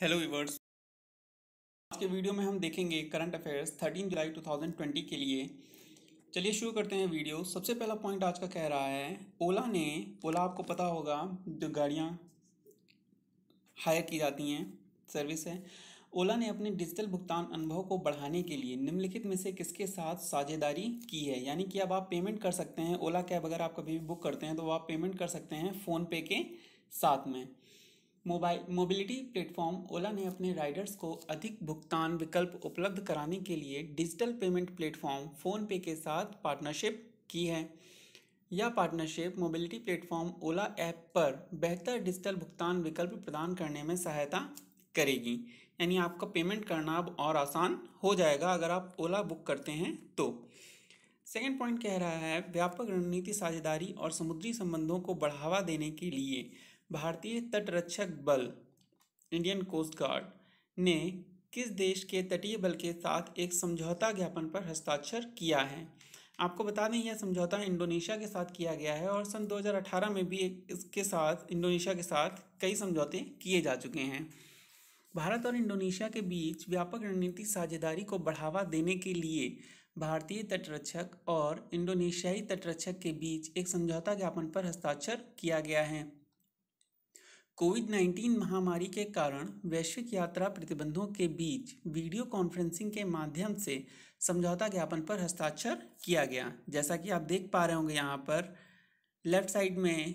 Hello viewers आज के video में हम देखेंगे करंट अफेयर्स 13 जुलाई 2020 के लिए चलिए शुरू करते हैं वीडियो सबसे पहला पॉइंट आज का कह रहा है ओला ने ओला आपको पता होगा जो गाड़ियाँ हायर की जाती हैं सर्विस है ओला ने अपने डिजिटल भुगतान अनुभव को बढ़ाने के लिए निम्नलिखित में से किसके साथ साझेदारी की है यानी कि अब आप पेमेंट कर सकते हैं ओला कैब अगर आप कभी भी बुक करते हैं तो आप पेमेंट कर सकते हैं फ़ोनपे के साथ में मोबाइल मोबिलिटी प्लेटफॉर्म ओला ने अपने राइडर्स को अधिक भुगतान विकल्प उपलब्ध कराने के लिए डिजिटल पेमेंट प्लेटफॉर्म फ़ोनपे के साथ पार्टनरशिप की है यह partnership mobility platform Ola app पर बेहतर डिजिटल भुगतान विकल्प प्रदान करने में सहायता करेगी यानी आपका पेमेंट करना अब और आसान हो जाएगा अगर आप ओला बुक करते हैं तो सेकेंड पॉइंट कह रहा है व्यापक रणनीति साझेदारी और समुद्री संबंधों को बढ़ावा देने के लिए भारतीय तटरक्षक बल इंडियन कोस्ट गार्ड ने किस देश के तटीय बल के साथ एक समझौता ज्ञापन पर हस्ताक्षर किया है आपको बता दें यह समझौता इंडोनेशिया के साथ किया गया है और सन 2018 में भी इसके साथ इंडोनेशिया के साथ कई समझौते किए जा चुके हैं भारत और इंडोनेशिया के बीच व्यापक रणनीतिक साझेदारी को बढ़ावा देने के लिए भारतीय तटरक्षक और इंडोनेशियाई तटरक्षक के बीच एक समझौता ज्ञापन पर हस्ताक्षर किया गया है कोविड 19 महामारी के कारण वैश्विक यात्रा प्रतिबंधों के बीच वीडियो कॉन्फ्रेंसिंग के माध्यम से समझौता ज्ञापन पर हस्ताक्षर किया गया जैसा कि आप देख पा रहे होंगे यहाँ पर लेफ्ट साइड में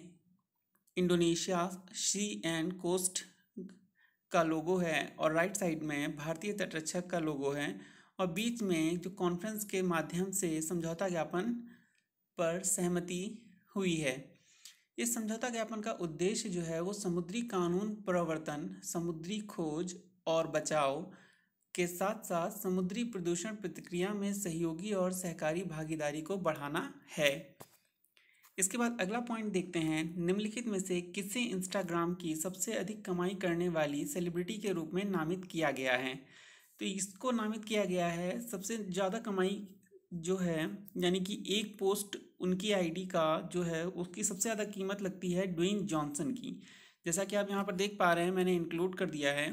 इंडोनेशिया सी एंड कोस्ट का लोगो है और राइट साइड में भारतीय तटरक्षक का लोगो है और बीच में जो कॉन्फ्रेंस के माध्यम से समझौता ज्ञापन पर सहमति हुई है इस समझौता ज्ञापन का उद्देश्य जो है वो समुद्री कानून प्रवर्तन समुद्री खोज और बचाव के साथ साथ समुद्री प्रदूषण प्रतिक्रिया में सहयोगी और सहकारी भागीदारी को बढ़ाना है इसके बाद अगला पॉइंट देखते हैं निम्नलिखित में से किसे इंस्टाग्राम की सबसे अधिक कमाई करने वाली सेलिब्रिटी के रूप में नामित किया गया है तो इसको नामित किया गया है सबसे ज़्यादा कमाई जो है यानी कि एक पोस्ट उनकी आईडी का जो है उसकी सबसे ज़्यादा कीमत लगती है ड्वेन जॉनसन की जैसा कि आप यहाँ पर देख पा रहे हैं मैंने इंक्लूड कर दिया है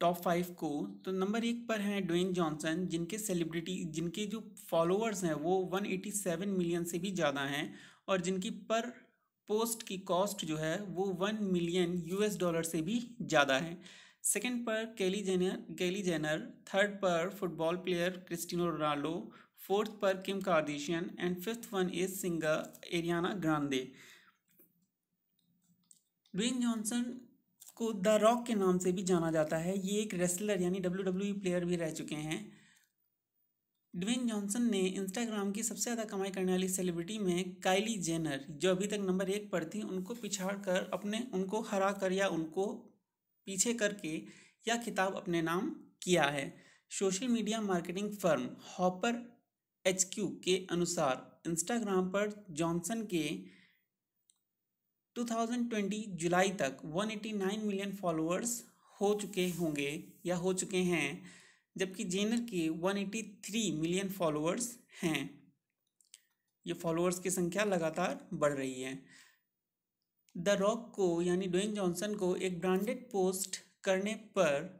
टॉप फाइव को तो नंबर एक पर हैं ड्वेन जॉनसन जिनके सेलिब्रिटी जिनके जो फॉलोअर्स हैं वो 187 मिलियन से भी ज़्यादा हैं और जिनकी पर पोस्ट की कॉस्ट जो है वो वन मिलियन यूएस डॉलर से भी ज़्यादा है सेकंड पर Kylie Jenner Kylie Jenner third पर football player Cristiano Ronaldo fourth पर Kim Kardashian and fifth one is singer Ariana Grande Dwayne Johnson को द रॉक के नाम से भी जाना जाता है ये एक रेसलर यानी डब्ल्यू डब्ल्यू प्लेयर भी रह चुके हैं ड्वेन जॉनसन ने इंस्टाग्राम की सबसे ज़्यादा कमाई करने वाली सेलिब्रिटी में काइली जेनर जो अभी तक नंबर एक पर थी उनको पिछाड़ कर अपने उनको हरा कर या उनको पीछे करके यह खिताब अपने नाम किया है social media marketing firm Hopper H Q के अनुसार इंस्टाग्राम पर जॉनसन के 2020 जुलाई तक 189 मिलियन फॉलोअर्स हो चुके होंगे या हो चुके हैं जबकि जेनर के 183 मिलियन फॉलोअर्स हैं ये फॉलोअर्स की संख्या लगातार बढ़ रही है द रॉक को यानी डोइन जॉनसन को एक ब्रांडेड पोस्ट करने पर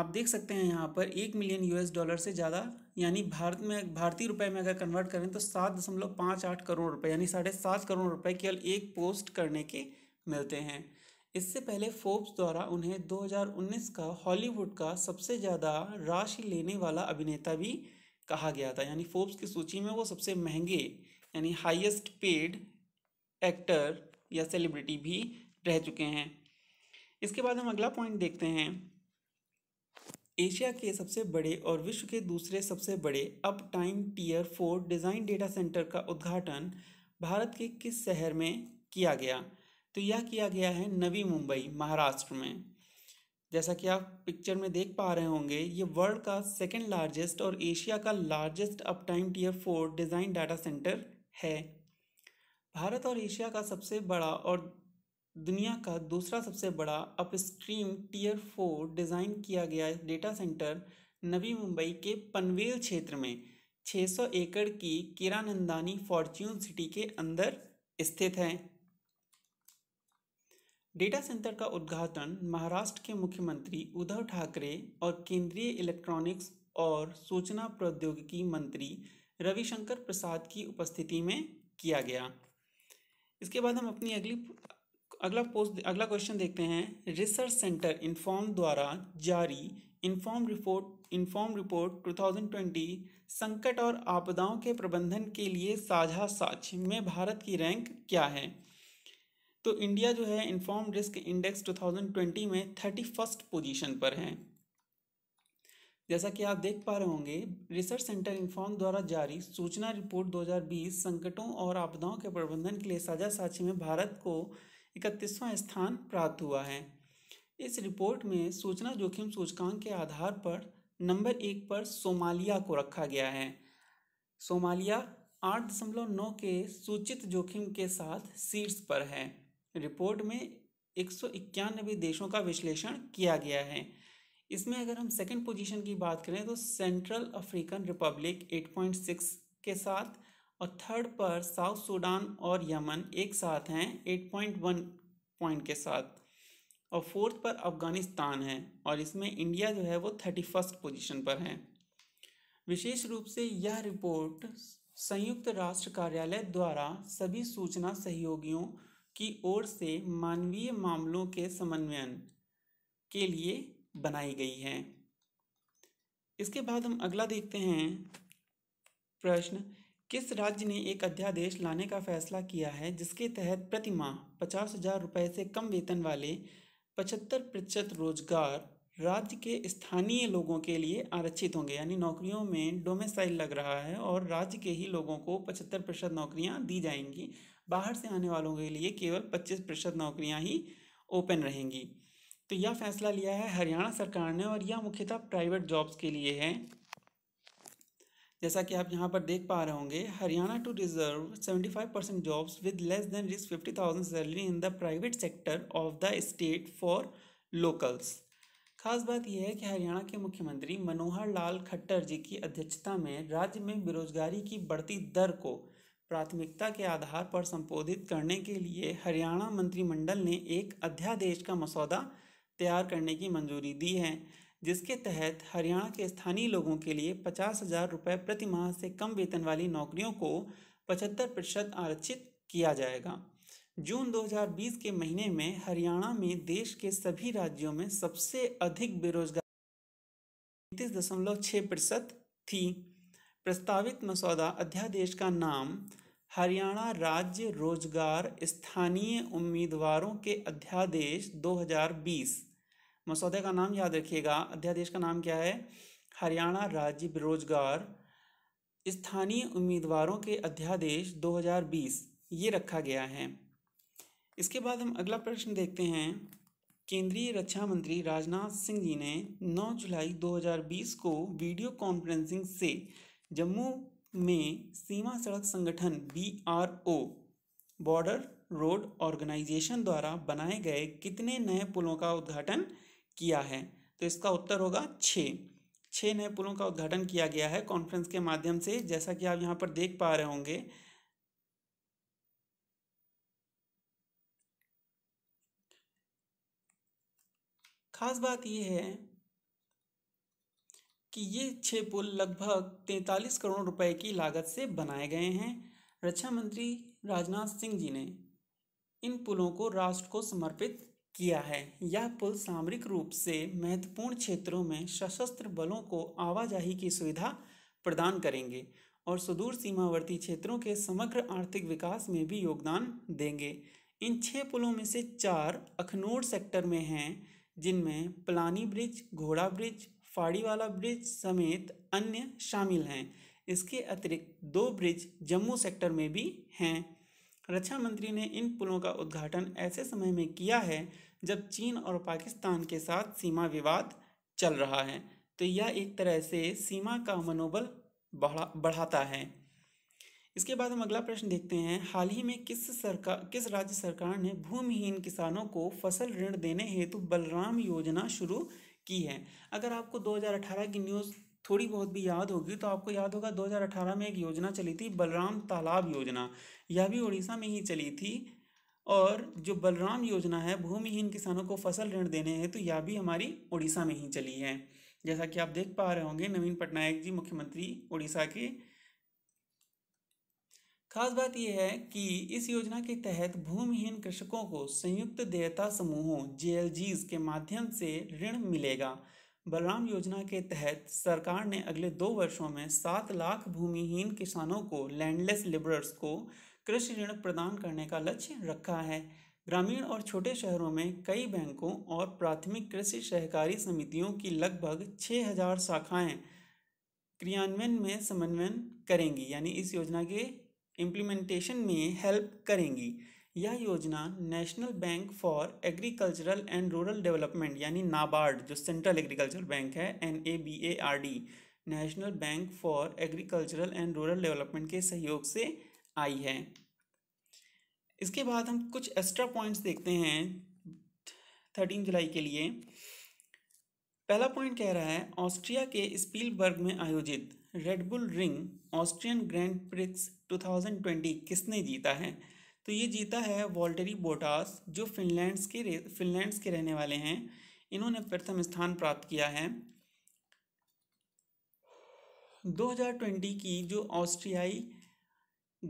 आप देख सकते हैं यहाँ पर एक मिलियन यूएस डॉलर से ज़्यादा यानी भारत में भारतीय रुपए में अगर कन्वर्ट करें तो सात दशमलव पाँच आठ करोड़ रुपए यानी साढ़े सात करोड़ रुपए केवल एक पोस्ट करने के मिलते हैं इससे पहले फोर्ब्स द्वारा उन्हें 2019 का हॉलीवुड का सबसे ज़्यादा राशि लेने वाला अभिनेता भी कहा गया था यानी फोर्ब्स की सूची में वो सबसे महंगे यानी हाईएस्ट पेड एक्टर या सेलिब्रिटी भी रह चुके हैं इसके बाद हम अगला पॉइंट देखते हैं एशिया के सबसे बड़े और विश्व के दूसरे सबसे बड़े uptime tier four design data centre का उद्घाटन भारत के किस शहर में किया गया तो यह किया गया है नवी मुंबई महाराष्ट्र में जैसा कि आप पिक्चर में देख पा रहे होंगे ये वर्ल्ड का सेकेंड लार्जेस्ट और एशिया का largest uptime tier four design data centre है भारत और एशिया का सबसे बड़ा और दुनिया का दूसरा सबसे बड़ा अपस्ट्रीम टीयर फोर डिज़ाइन किया गया डेटा सेंटर नवी मुंबई के पनवेल क्षेत्र में 600 एकड़ की किरानंदानी फॉर्च्यून सिटी के अंदर स्थित है डेटा सेंटर का उद्घाटन महाराष्ट्र के मुख्यमंत्री उद्धव ठाकरे और केंद्रीय इलेक्ट्रॉनिक्स और सूचना प्रौद्योगिकी मंत्री रविशंकर प्रसाद की उपस्थिति में किया गया इसके बाद हम अपनी अगली अगला पोस्ट अगला क्वेश्चन देखते हैं रिसर्च सेंटर इन्फॉर्म द्वारा जारी इन्फॉर्म रिपोर्ट इन्फॉर्म रिपोर्ट 2020 संकट और आपदाओं के प्रबंधन के लिए साझा साक्ष्य में भारत की रैंक क्या है तो इंडिया जो है इन्फॉर्म रिस्क इंडेक्स 2020 में थर्टी फर्स्ट पोजिशन पर है जैसा कि आप देख पा रहे होंगे रिसर्च सेंटर इन्फॉर्म द्वारा जारी सूचना रिपोर्ट 2020 संकटों और आपदाओं के प्रबंधन के लिए साझा साक्षी में भारत को इकतीसवां स्थान प्राप्त हुआ है इस रिपोर्ट में सूचना जोखिम सूचकांक के आधार पर नंबर एक पर सोमालिया को रखा गया है सोमालिया आठ दशमलव नौ के सूचित जोखिम के साथ शीर्ष पर है रिपोर्ट में एक सौ इक्यानबे देशों का विश्लेषण किया गया है इसमें अगर हम सेकंड पोजीशन की बात करें तो सेंट्रल अफ्रीकन रिपब्लिक 8.6 के साथ और थर्ड पर साउथ सूडान और यमन एक साथ हैं एट पॉइंट वन पॉइंट के साथ और फोर्थ पर अफगानिस्तान है और इसमें इंडिया जो है वो थर्टी फर्स्ट पोजिशन पर है विशेष रूप से यह रिपोर्ट संयुक्त राष्ट्र कार्यालय द्वारा सभी सूचना सहयोगियों की ओर से मानवीय मामलों के समन्वयन के लिए बनाई गई है इसके बाद हम अगला देखते हैं प्रश्न किस राज्य ने एक अध्यादेश लाने का फैसला किया है जिसके तहत प्रति माह पचास हजार रुपये से कम वेतन वाले पचहत्तर प्रतिशत रोजगार राज्य के स्थानीय लोगों के लिए आरक्षित होंगे यानी नौकरियों में डोमेसाइल लग रहा है और राज्य के ही लोगों को पचहत्तर प्रतिशत नौकरियाँ दी जाएंगी बाहर से आने वालों के लिए केवल पच्चीस प्रतिशत नौकरियाँ ही ओपन रहेंगी तो यह फैसला लिया है हरियाणा सरकार ने और यह मुख्यतः प्राइवेट जॉब्स के लिए है जैसा कि आप यहाँ पर देख पा रहे होंगे Haryana to reserve 75 percent jobs with less than risk fifty thousand salary in the private sector of the state for locals खास बात यह है कि हरियाणा के मुख्यमंत्री मनोहर लाल खट्टर जी की अध्यक्षता में राज्य में बेरोजगारी की बढ़ती दर को प्राथमिकता के आधार पर संबोधित करने के लिए हरियाणा मंत्रिमंडल ने एक अध्यादेश का मसौदा तैयार करने की मंजूरी दी है जिसके तहत हरियाणा के स्थानीय लोगों के लिए पचास हजार रुपये प्रति माह से कम वेतन वाली नौकरियों को पचहत्तर प्रतिशत आरक्षित किया जाएगा जून 2020 के महीने में हरियाणा में देश के सभी राज्यों में सबसे अधिक बेरोजगार तैतीस दशमलव छः प्रतिशत थी प्रस्तावित मसौदा अध्यादेश का नाम हरियाणा राज्य रोजगार स्थानीय उम्मीदवारों के अध्यादेश 2020 मसौदे का नाम याद रखिएगा अध्यादेश का नाम क्या है हरियाणा राज्य बेरोजगार स्थानीय उम्मीदवारों के अध्यादेश 2020 ये रखा गया है इसके बाद हम अगला प्रश्न देखते हैं केंद्रीय रक्षा मंत्री राजनाथ सिंह जी ने 9 जुलाई 2020 को वीडियो कॉन्फ्रेंसिंग से जम्मू में सीमा सड़क संगठन B R O border road organisation द्वारा बनाए गए कितने नए पुलों का उद्घाटन किया है तो इसका उत्तर होगा छः छः नए पुलों का उद्घाटन किया गया है कॉन्फ्रेंस के माध्यम से जैसा कि आप यहाँ पर देख पा रहे होंगे खास बात यह है कि ये छः पुल लगभग तैंतालीस करोड़ रुपए की लागत से बनाए गए हैं रक्षा मंत्री राजनाथ सिंह जी ने इन पुलों को राष्ट्र को समर्पित किया है यह पुल सामरिक रूप से महत्वपूर्ण क्षेत्रों में सशस्त्र बलों को आवाजाही की सुविधा प्रदान करेंगे और सुदूर सीमावर्ती क्षेत्रों के समग्र आर्थिक विकास में भी योगदान देंगे इन छः पुलों में से चार अखनूर सेक्टर में हैं जिनमें Palani bridge Ghoda bridge Phadiwala bridge समेत अन्य शामिल हैं इसके अतिरिक्त दो ब्रिज जम्मू सेक्टर में भी हैं रक्षा मंत्री ने इन पुलों का उद्घाटन ऐसे समय में किया है जब चीन और पाकिस्तान के साथ सीमा विवाद चल रहा है तो यह एक तरह से सीमा का मनोबल बढ़ा बढ़ाता है इसके बाद हम अगला प्रश्न देखते हैं हाल ही में किस सरकार किस राज्य सरकार ने भूमिहीन किसानों को फसल ऋण देने हेतु बलराम योजना शुरू की है अगर आपको 2018 की न्यूज़ थोड़ी बहुत भी याद होगी तो आपको याद होगा 2018 में एक योजना चली थी बलराम तालाब योजना यह भी उड़ीसा में ही चली थी और जो बलराम योजना है भूमिहीन किसानों को फसल ऋण देने हैं तो यह भी हमारी उड़ीसा में ही चली है जैसा कि आप देख पा रहे होंगे नवीन पटनायक जी मुख्यमंत्री उड़ीसा के खास बात यह है कि इस योजना के तहत भूमिहीन कृषकों को संयुक्त देयता समूहों जे के माध्यम से ऋण मिलेगा बलराम योजना के तहत सरकार ने अगले दो वर्षों में सात लाख भूमिहीन किसानों को लैंडलेस लिबरर्स को कृषि ऋण प्रदान करने का लक्ष्य रखा है ग्रामीण और छोटे शहरों में कई बैंकों और प्राथमिक कृषि सहकारी समितियों की लगभग 6000 शाखाएं क्रियान्वयन में समन्वयन करेंगी यानी इस योजना के इम्प्लीमेंटेशन में हेल्प करेंगी यह योजना National Bank for Agricultural and Rural Development यानी नाबार्ड जो सेंट्रल एग्रीकल्चर बैंक है N A B A R D National Bank for Agricultural and Rural Development के सहयोग से आई है इसके बाद हम कुछ एक्स्ट्रा पॉइंट्स देखते हैं थर्टीन जुलाई के लिए पहला पॉइंट कह रहा है ऑस्ट्रिया के स्पीलबर्ग में आयोजित Red Bull Ring Austrian Grand Prix 2020 किसने जीता है तो ये जीता है वॉल्टरी बोटास जो फिनलैंड्स के फिनलैंड्स के रहने वाले हैं इन्होंने प्रथम स्थान प्राप्त किया है 2020 की जो ऑस्ट्रियाई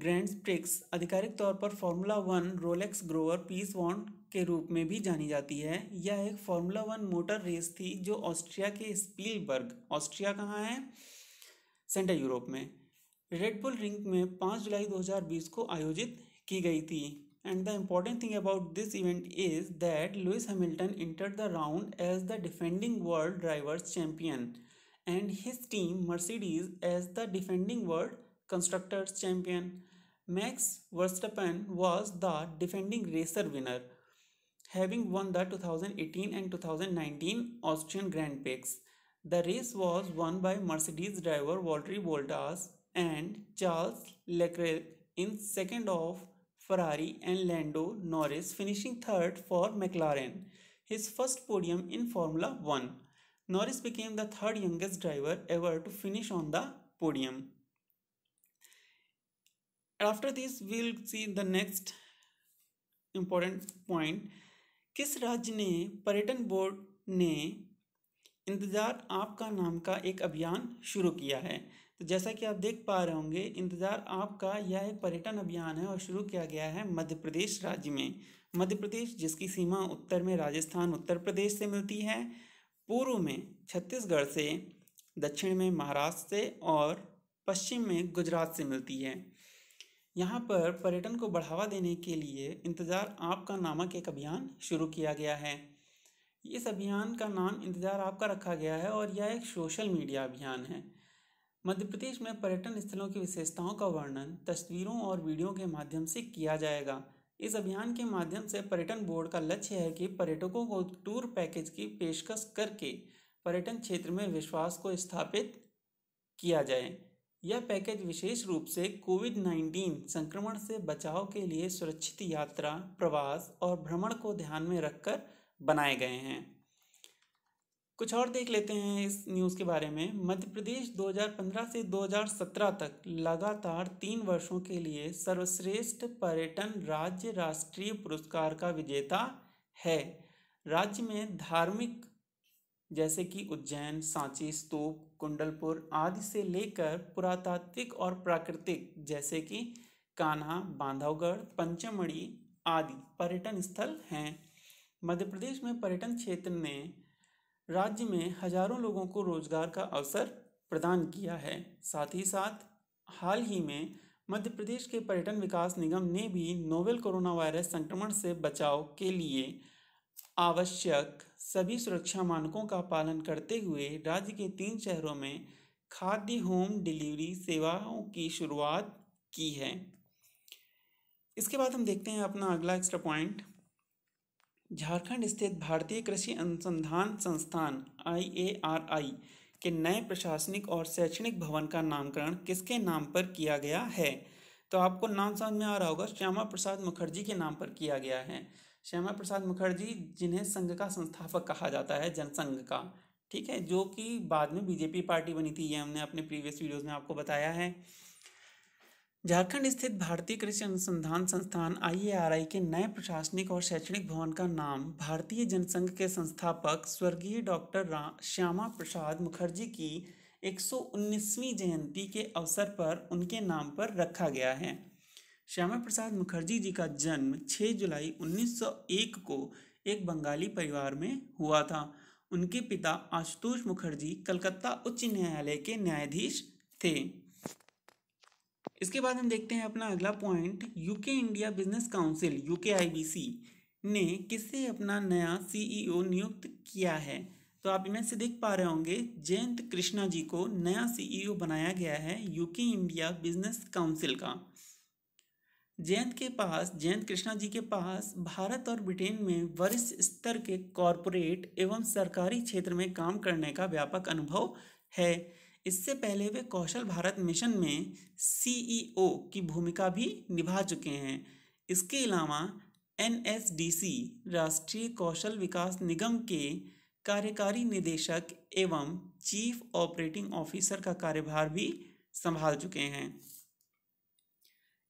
ग्रैंड प्रिक्स आधिकारिक तौर पर फार्मूला वन रोलेक्स ग्रोवर पीस वॉन्ट के रूप में भी जानी जाती है यह एक फार्मूला वन मोटर रेस थी जो ऑस्ट्रिया के स्पीलबर्ग ऑस्ट्रिया कहाँ है सेंट्रल यूरोप में रेडबुल रिंक में 5 जुलाई 2020 को आयोजित की and the important thing about this event is that Lewis Hamilton entered the round as the defending world drivers champion and his team Mercedes as the defending world constructors champion. Max Verstappen was the defending racer winner having won the 2018 and 2019 Austrian Grand Prix. The race was won by Mercedes driver Valtteri Bottas and Charles Leclerc in second of Ferrari and Lando Norris finishing third for McLaren his first podium in Formula One Norris became the third youngest driver ever to finish on the podium after this we'll see the next important point किस राज्य ने पर्यटन board ने इंतजार आपका नाम का एक अभियान शुरू किया है तो जैसा कि आप देख पा रहे होंगे इंतज़ार आपका यह एक पर्यटन अभियान है और शुरू किया गया है मध्य प्रदेश राज्य में मध्य प्रदेश जिसकी सीमा उत्तर में राजस्थान उत्तर प्रदेश से मिलती है पूर्व में छत्तीसगढ़ से दक्षिण में महाराष्ट्र से और पश्चिम में गुजरात से मिलती है यहाँ पर पर्यटन को बढ़ावा देने के लिए इंतज़ार आपका नामक एक अभियान शुरू किया गया है इस अभियान का नाम इंतज़ार आपका रखा गया है और यह एक सोशल मीडिया अभियान है मध्य प्रदेश में पर्यटन स्थलों की विशेषताओं का वर्णन तस्वीरों और वीडियो के माध्यम से किया जाएगा इस अभियान के माध्यम से पर्यटन बोर्ड का लक्ष्य है कि पर्यटकों को टूर पैकेज की पेशकश करके पर्यटन क्षेत्र में विश्वास को स्थापित किया जाए यह पैकेज विशेष रूप से कोविड 19 संक्रमण से बचाव के लिए सुरक्षित यात्रा प्रवास और भ्रमण को ध्यान में रखकर बनाए गए हैं कुछ और देख लेते हैं इस न्यूज़ के बारे में मध्य प्रदेश 2015 से 2017 तक लगातार तीन वर्षों के लिए सर्वश्रेष्ठ पर्यटन राज्य राष्ट्रीय पुरस्कार का विजेता है राज्य में धार्मिक जैसे कि उज्जैन सांची स्तूप कुंडलपुर आदि से लेकर पुरातात्विक और प्राकृतिक जैसे कि कान्हा बांधवगढ़ पंचमढ़ी आदि पर्यटन स्थल हैं मध्य प्रदेश में पर्यटन क्षेत्र ने राज्य में हजारों लोगों को रोजगार का अवसर प्रदान किया है साथ ही साथ हाल ही में मध्य प्रदेश के पर्यटन विकास निगम ने भी नोवेल कोरोना वायरस संक्रमण से बचाव के लिए आवश्यक सभी सुरक्षा मानकों का पालन करते हुए राज्य के तीन शहरों में खाद्य होम डिलीवरी सेवाओं की शुरुआत की है इसके बाद हम देखते हैं अपना अगला एक्स्ट्रा पॉइंट झारखंड स्थित भारतीय कृषि अनुसंधान संस्थान आई के नए प्रशासनिक और शैक्षणिक भवन का नामकरण किसके नाम पर किया गया है तो आपको नाम समझ में आ रहा होगा श्यामा प्रसाद मुखर्जी के नाम पर किया गया है श्यामा प्रसाद मुखर्जी जिन्हें संघ का संस्थापक कहा जाता है जनसंघ का ठीक है जो कि बाद में बीजेपी पार्टी बनी थी ये हमने अपने प्रीवियस वीडियोज़ में आपको बताया है झारखंड स्थित भारतीय कृषि अनुसंधान संस्थान आईएआरआई के नए प्रशासनिक और शैक्षणिक भवन का नाम भारतीय जनसंघ के संस्थापक स्वर्गीय डॉक्टर श्यामा प्रसाद मुखर्जी की 119वीं जयंती के अवसर पर उनके नाम पर रखा गया है श्यामा प्रसाद मुखर्जी जी का जन्म 6 जुलाई 1901 को एक बंगाली परिवार में हुआ था उनके पिता आशुतोष मुखर्जी कलकत्ता उच्च न्यायालय के न्यायाधीश थे इसके बाद हम देखते हैं अपना अगला point UK India Business Council UK IBC ने किसे अपना नया सीईओ e नियुक्त किया है तो आप इमेज से देख पा रहे होंगे जयंत कृष्णा जी को नया सीईओ e बनाया गया है यूके इंडिया बिजनेस काउंसिल का जयंत के पास जयंत कृष्णा जी के पास भारत और ब्रिटेन में वरिष्ठ स्तर के कॉरपोरेट एवं सरकारी क्षेत्र में काम करने का व्यापक अनुभव है इससे पहले वे कौशल भारत मिशन में सीईओ e की भूमिका भी निभा चुके हैं इसके अलावा एन राष्ट्रीय कौशल विकास निगम के कार्यकारी निदेशक एवं चीफ ऑपरेटिंग ऑफिसर का कार्यभार भी संभाल चुके हैं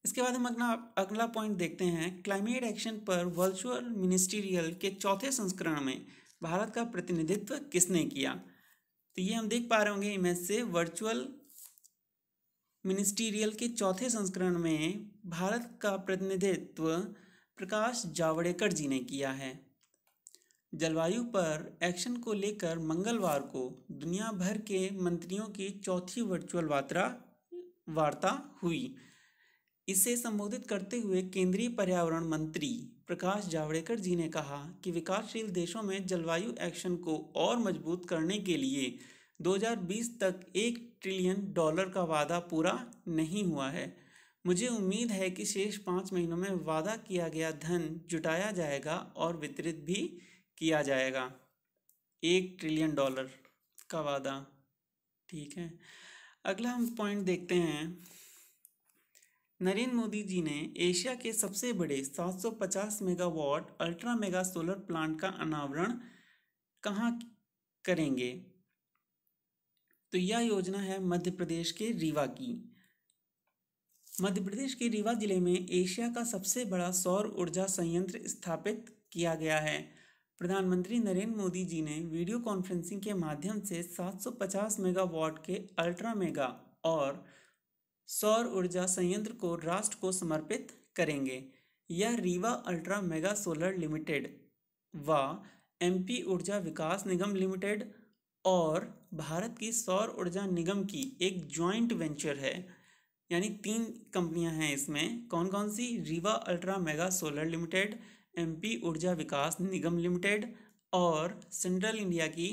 इसके बाद हम अपना अगला पॉइंट देखते हैं क्लाइमेट एक्शन पर वर्चुअल मिनिस्टीरियल के चौथे संस्करण में भारत का प्रतिनिधित्व किसने किया तो ये हम देख पा रहे होंगे इमेज से वर्चुअल मिनिस्टीरियल के चौथे संस्करण में भारत का प्रतिनिधित्व प्रकाश जावड़ेकर जी ने किया है जलवायु पर एक्शन को लेकर मंगलवार को दुनिया भर के मंत्रियों की चौथी वर्चुअल वार्ता वार्ता हुई इसे संबोधित करते हुए केंद्रीय पर्यावरण मंत्री प्रकाश जावड़ेकर जी ने कहा कि विकासशील देशों में जलवायु एक्शन को और मजबूत करने के लिए 2020 तक एक ट्रिलियन डॉलर का वादा पूरा नहीं हुआ है मुझे उम्मीद है कि शेष पाँच महीनों में वादा किया गया धन जुटाया जाएगा और वितरित भी किया जाएगा एक ट्रिलियन डॉलर का वादा ठीक है अगला हम पॉइंट देखते हैं नरेंद्र मोदी जी ने एशिया के सबसे बड़े 750 megawatt ultra mega solar plant का अनावरण कहाँ करेंगे तो यह योजना है मध्य प्रदेश के रीवा की मध्य प्रदेश के रीवा जिले में एशिया का सबसे बड़ा सौर ऊर्जा संयंत्र स्थापित किया गया है प्रधानमंत्री नरेंद्र मोदी जी ने वीडियो कॉन्फ्रेंसिंग के माध्यम से 750 मेगावाट के अल्ट्रा मेगा और सौर ऊर्जा संयंत्र को राष्ट्र को समर्पित करेंगे यह Rewa ultra mega solar limited व एमपी ऊर्जा विकास निगम लिमिटेड और भारत की सौर ऊर्जा निगम की एक जॉइंट वेंचर है यानी तीन कंपनियां हैं इसमें कौन कौन सी Rewa ultra mega solar limited MP Urja Vikas Nigam limited और सेंट्रल इंडिया की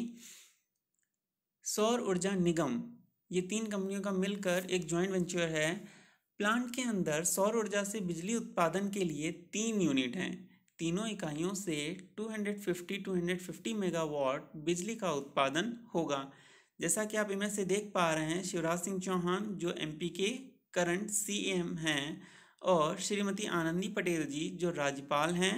सौर ऊर्जा निगम ये तीन कंपनियों का मिलकर एक जॉइंट वेंचर है प्लांट के अंदर सौर ऊर्जा से बिजली उत्पादन के लिए तीन यूनिट हैं तीनों इकाइयों से 250-250 मेगावाट बिजली का उत्पादन होगा जैसा कि आप इमेज से देख पा रहे हैं शिवराज सिंह चौहान जो एमपी के करंट सीएम हैं और श्रीमती आनंदी पटेल जी जो राज्यपाल हैं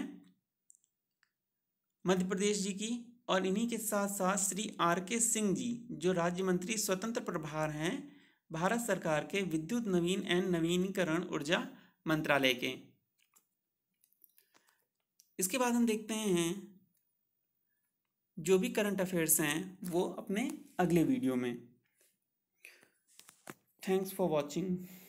मध्य प्रदेश जी की और इन्हीं के साथ साथ श्री आर के सिंह जी जो राज्य मंत्री स्वतंत्र प्रभार हैं भारत सरकार के विद्युत नवीन एंड नवीनीकरण ऊर्जा मंत्रालय के इसके बाद हम देखते हैं जो भी करंट अफेयर्स हैं वो अपने अगले वीडियो में थैंक्स फॉर वॉचिंग